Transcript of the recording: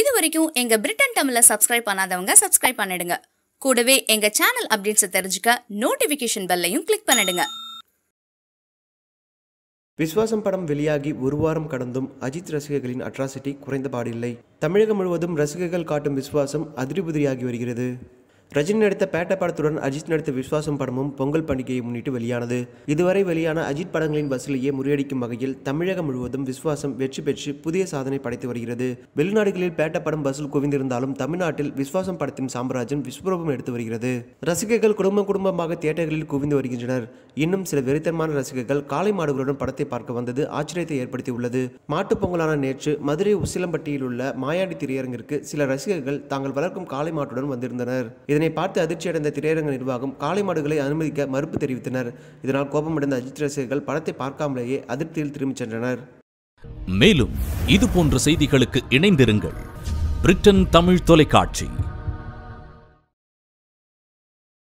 இது வரைக்கும் எங்கள் பிரிட்டன் தமிழில் சப்ஸ்கிரைப் பண்ணாதவங்க சப்ஸ்கிரைப் பண்ணிடுங்க கூடவே எங்கள் சேனல் அப்டேட்ஸை தெரிஞ்சுக்க நோட்டிஃபிகேஷன் பெல்லையும் கிளிக் பண்ணிடுங்க விஸ்வாசம் படம் வெளியாகி ஒரு வாரம் கடந்தும் அஜித் ரசிகர்களின் அட்ராசிட்டி குறைந்தபாடில்லை தமிழகம் முழுவதும் ரசிகர்கள் காட்டும் விஸ்வாசம் அதிருபுதிரியாகி வருகிறது ரஜினி நடித்த பேட்ட படத்துடன் அஜித் நடித்த விஸ்வாசம் படமும் பொங்கல் பண்டிகையை முன்னிட்டு வெளியானது இதுவரை வெளியான அஜித் படங்களின் வசூலையே முறியடிக்கும் வகையில் தமிழகம் முழுவதும் விஸ்வாசம் வெற்றி பெற்று புதிய சாதனை படைத்து வருகிறது வெளிநாடுகளில் பேட்ட படம் வசூல் குவிந்திருந்தாலும் தமிழ்நாட்டில் விஸ்வாசம் படத்தின் சாம்ராஜ்யம் விஸ்வரூபம் எடுத்து வருகிறது ரசிகர்கள் குடும்ப குடும்பமாக தியேட்டர்களில் குவிந்து வருகின்றனர் இன்னும் சில வெறித்தனமான ரசிகர்கள் காளை மாடுகளுடன் படத்தை பார்க்க வந்தது ஆச்சரியத்தை ஏற்படுத்தியுள்ளது மாட்டுப் பொங்கலான நேற்று மதுரை உசிலம்பட்டியில் உள்ள மாயாண்டி திரையரங்கிற்கு சில ரசிகர்கள் தாங்கள் வளர்க்கும் காளை மாட்டுடன் வந்திருந்தனர் இதனை இதனை பார்த்து அதிர்ச்சியடைந்த திரையரங்க நிர்வாகம் காளை மாடுகளை அனுமதிக்க மறுப்பு தெரிவித்தனர் இதனால் கோபமடைந்த அஜித் ரசிகர்கள் படத்தை பார்க்காமலேயே அதிருப்தியில் திரும்பிச் சென்றனர் மேலும் இது போன்ற செய்திகளுக்கு இணைந்திருங்கள் பிரிட்டன் தமிழ் தொலைக்காட்சி